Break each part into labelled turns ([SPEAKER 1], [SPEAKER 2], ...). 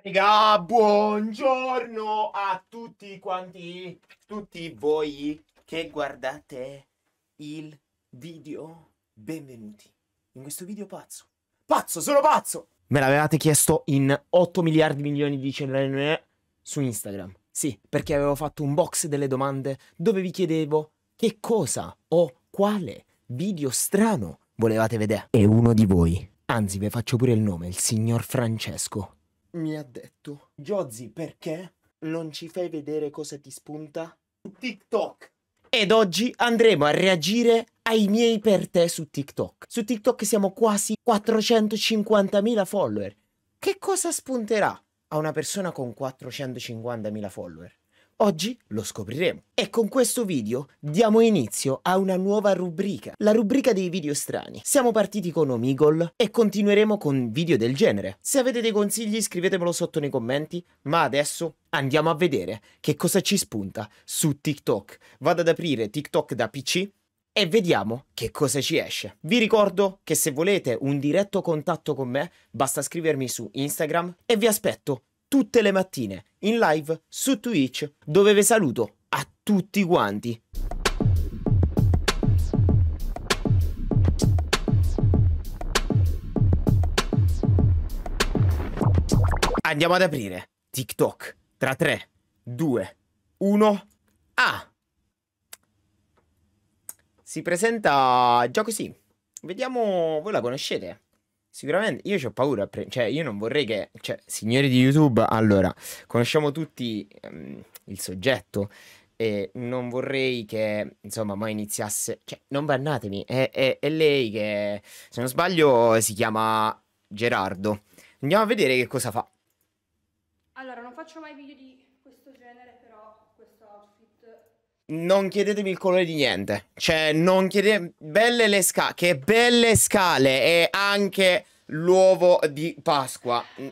[SPEAKER 1] Raga, buongiorno a tutti quanti, tutti voi che guardate il video. Benvenuti in questo video pazzo. Pazzo, sono pazzo! Me l'avevate chiesto in 8 miliardi milioni di cellule eh, su Instagram. Sì, perché avevo fatto un box delle domande dove vi chiedevo che cosa o quale video strano volevate vedere. E uno di voi, anzi ve faccio pure il nome, il signor Francesco, mi ha detto. Giozzi, perché non ci fai vedere cosa ti spunta? TikTok. Ed oggi andremo a reagire ai miei per te su TikTok. Su TikTok siamo quasi 450.000 follower. Che cosa spunterà a una persona con 450.000 follower? Oggi lo scopriremo. E con questo video diamo inizio a una nuova rubrica, la rubrica dei video strani. Siamo partiti con Omegle e continueremo con video del genere. Se avete dei consigli scrivetemelo sotto nei commenti, ma adesso andiamo a vedere che cosa ci spunta su TikTok. Vado ad aprire TikTok da PC e vediamo che cosa ci esce. Vi ricordo che se volete un diretto contatto con me, basta scrivermi su Instagram e vi aspetto tutte le mattine in live su Twitch dove vi saluto a tutti quanti. Andiamo ad aprire TikTok tra 3, 2, 1. Ah! Si presenta già così. Vediamo, voi la conoscete? Sicuramente io ho paura, pre- cioè io non vorrei che, cioè, signori di YouTube, allora, conosciamo tutti um, il soggetto e non vorrei che, insomma, mai iniziasse, cioè, non bannatemi, è, è, è lei che, se non sbaglio, si chiama Gerardo. Andiamo a vedere che cosa fa. Allora, non faccio mai video di questo genere non chiedetemi il colore di niente. Cioè, non chiedete... Belle le scale, che belle scale! E anche l'uovo di Pasqua. Mm.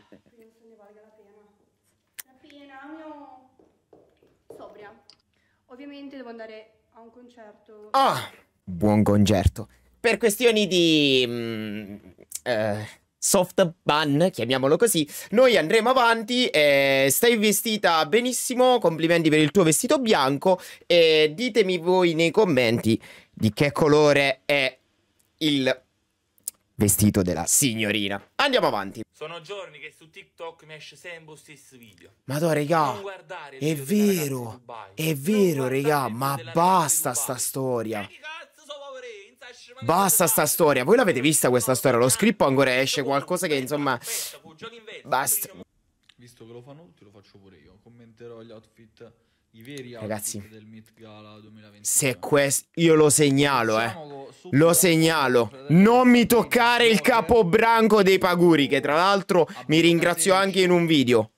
[SPEAKER 1] Ovviamente devo andare a un concerto. Ah, buon concerto. Per questioni di... Mh, mm, eh, soft ban, chiamiamolo così. Noi andremo avanti, eh, stai vestita benissimo, complimenti per il tuo vestito bianco e ditemi voi nei commenti di che colore è il vestito della signorina. Andiamo avanti. Sono giorni che su TikTok mi esce sempre lo stesso video. Ma dai, regà, è vero, è vero, regà, ma basta sta storia. Che cazzo? Basta sta storia. Voi l'avete vista questa storia? Lo scrippo ancora esce qualcosa che insomma... Basta. Visto che lo fanno tutti lo faccio pure io. Commenterò gli outfit... I veri Ragazzi, del Meet Gala 2021. Se questo... Io lo segnalo, eh. Lo segnalo. Non mi toccare il capobranco dei paguri, che tra l'altro mi ringrazio anche in un video.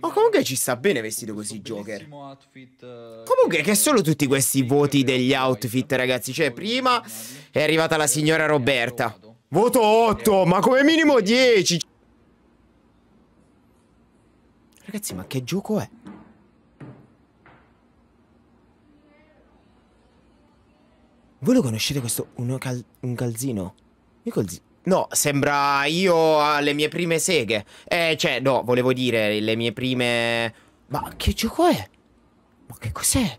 [SPEAKER 1] Ma comunque ci sta bene vestito così Joker. Eh, comunque che sono tutti questi voti degli outfit ragazzi. Cioè prima è arrivata la signora Roberta. Voto 8, ma come minimo 10. Ragazzi ma che gioco è? Voi lo conoscete questo? Un, cal un calzino? Io calzino. No, sembra io alle mie prime seghe. Eh, cioè, no, volevo dire le mie prime... Ma che gioco è? Ma che cos'è?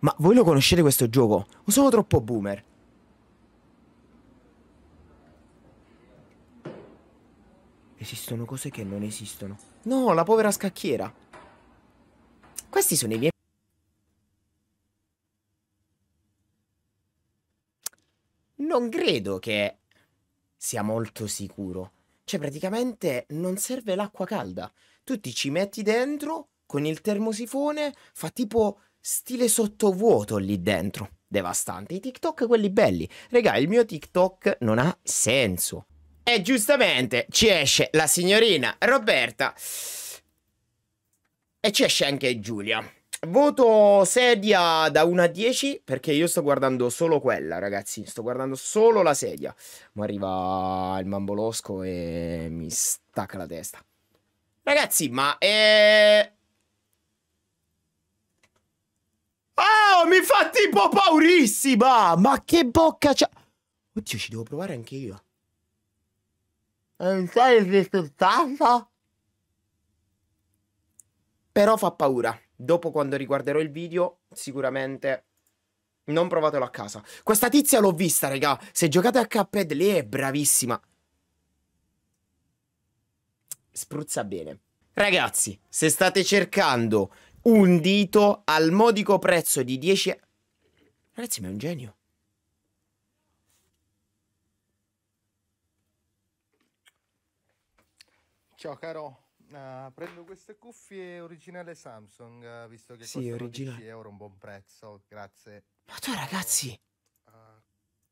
[SPEAKER 1] Ma voi lo conoscete questo gioco? O sono troppo boomer? Esistono cose che non esistono. No, la povera scacchiera. Questi sono i miei... non credo che sia molto sicuro. Cioè, praticamente non serve l'acqua calda. Tu ti ci metti dentro con il termosifone, fa tipo stile sottovuoto lì dentro. Devastante. I TikTok quelli belli. Regà, il mio TikTok non ha senso. E giustamente ci esce la signorina Roberta. E ci esce anche Giulia. Voto sedia da 1 a 10 perché io sto guardando solo quella, ragazzi. Sto guardando solo la sedia. Ma arriva il mambolosco e mi stacca la testa. Ragazzi, ma è... Eh, oh, mi fa tipo paurissima! Ma che bocca c'ha... Oddio, ci devo provare anche io. Non sai il risultato? Però fa paura dopo quando riguarderò il video, sicuramente non provatelo a casa. Questa tizia l'ho vista, raga. Se giocate a Cuphead, lei è bravissima. Spruzza bene. Ragazzi, se state cercando un dito al modico prezzo di 10... Ragazzi, ma è un genio. Ciao caro. Ah, prendo queste cuffie originale Samsung, eh, visto che sì, costano 10 euro, un buon prezzo, grazie. Ma tu ragazzi, uh,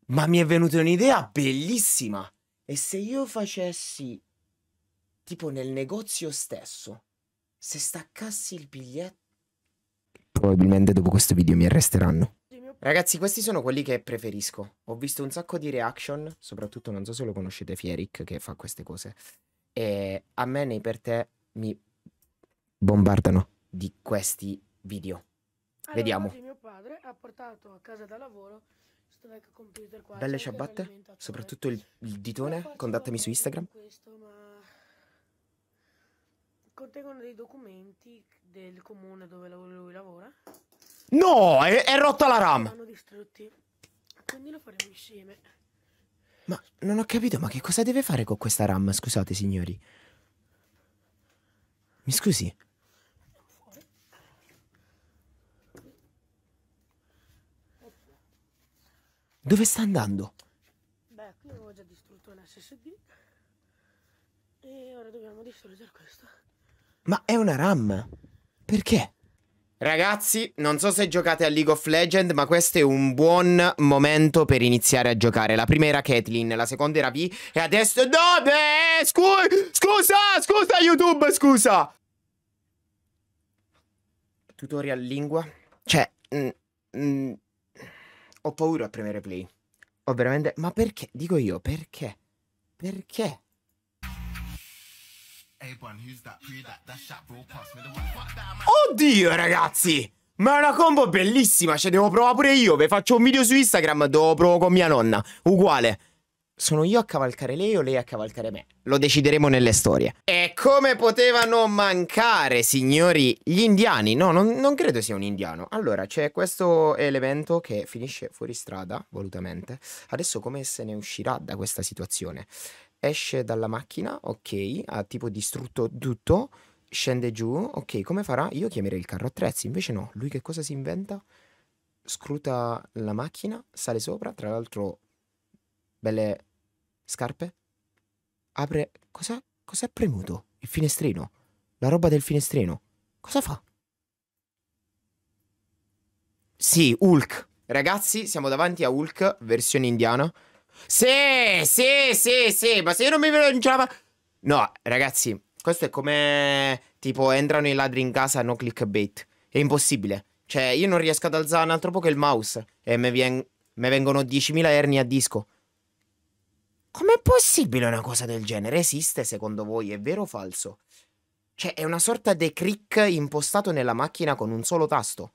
[SPEAKER 1] ma mi è venuta un'idea bellissima. E se io facessi, tipo nel negozio stesso, se staccassi il biglietto... Probabilmente dopo questo video mi arresteranno. Ragazzi, questi sono quelli che preferisco. Ho visto un sacco di reaction, soprattutto non so se lo conoscete Fieric che fa queste cose. E a me nei per te mi bombardano di questi video. Allora, Vediamo. Mio padre ha portato a casa da lavoro questo vecchio computer qua. Belle ciabatte, soprattutto il, il ditone, contattami su Instagram. Questo, ma contengono dei documenti del comune dove lui lavora. No, è, è rotta la RAM. Quindi lo faremo insieme. Ma non ho capito, ma che cosa deve fare con questa RAM? Scusate, signori. Mi scusi? Dove sta andando? Beh, qui avevo già distrutto un SSD. E ora dobbiamo distruggere questo. Ma è una RAM? Perché? Ragazzi, non so se giocate a League of Legends, ma questo è un buon momento per iniziare a giocare. La prima era Caitlyn, la seconda era V, e adesso... No, beh, scu... scusa, scusa YouTube, scusa! Tutorial lingua? Cioè, mh, mh, ho paura a premere play. Ho veramente... Ma perché? Dico io, perché? Perché? Oddio ragazzi! Ma è una combo bellissima, cioè devo provare pure io. Vi faccio un video su Instagram dove provo con mia nonna. Uguale. Sono io a cavalcare lei o lei a cavalcare me? Lo decideremo nelle storie. E come potevano mancare, signori, gli indiani? No, non, non credo sia un indiano. Allora, c'è questo elemento che finisce fuori strada, volutamente. Adesso come se ne uscirà da questa situazione? esce dalla macchina, ok, ha tipo distrutto tutto, scende giù, ok, come farà? Io chiamerei il carro attrezzi, invece no, lui che cosa si inventa? Scruta la macchina, sale sopra, tra l'altro belle scarpe, apre... Cosa, cos'è premuto? Il finestrino, la roba del finestrino, cosa fa? Sì, Hulk. Ragazzi, siamo davanti a Hulk, versione indiana. Sì, sì, sì, sì, ma se io non mi vedo No, ragazzi, questo è come... Tipo, entrano i ladri in casa, no clickbait. È impossibile. Cioè, io non riesco ad alzare un altro po' che il mouse. E mi, vien... vengono 10.000 erni a disco. Com'è possibile una cosa del genere? Esiste, secondo voi? È vero o falso? Cioè, è una sorta di click impostato nella macchina con un solo tasto.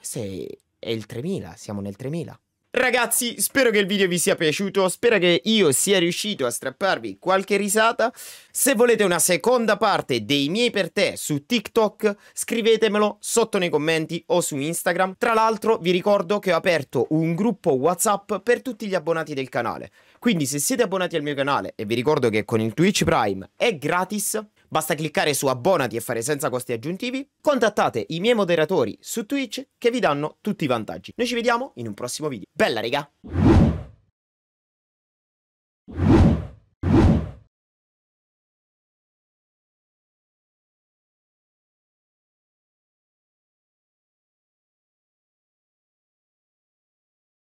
[SPEAKER 1] Se è il 3000, siamo nel 3000. Ragazzi, spero che il video vi sia piaciuto, spero che io sia riuscito a strapparvi qualche risata. Se volete una seconda parte dei miei per te su TikTok, scrivetemelo sotto nei commenti o su Instagram. Tra l'altro vi ricordo che ho aperto un gruppo WhatsApp per tutti gli abbonati del canale. Quindi se siete abbonati al mio canale, e vi ricordo che con il Twitch Prime è gratis, Basta cliccare su abbonati e fare senza costi aggiuntivi. Contattate i miei moderatori su Twitch che vi danno tutti i vantaggi. Noi ci vediamo in un prossimo video. Bella regà!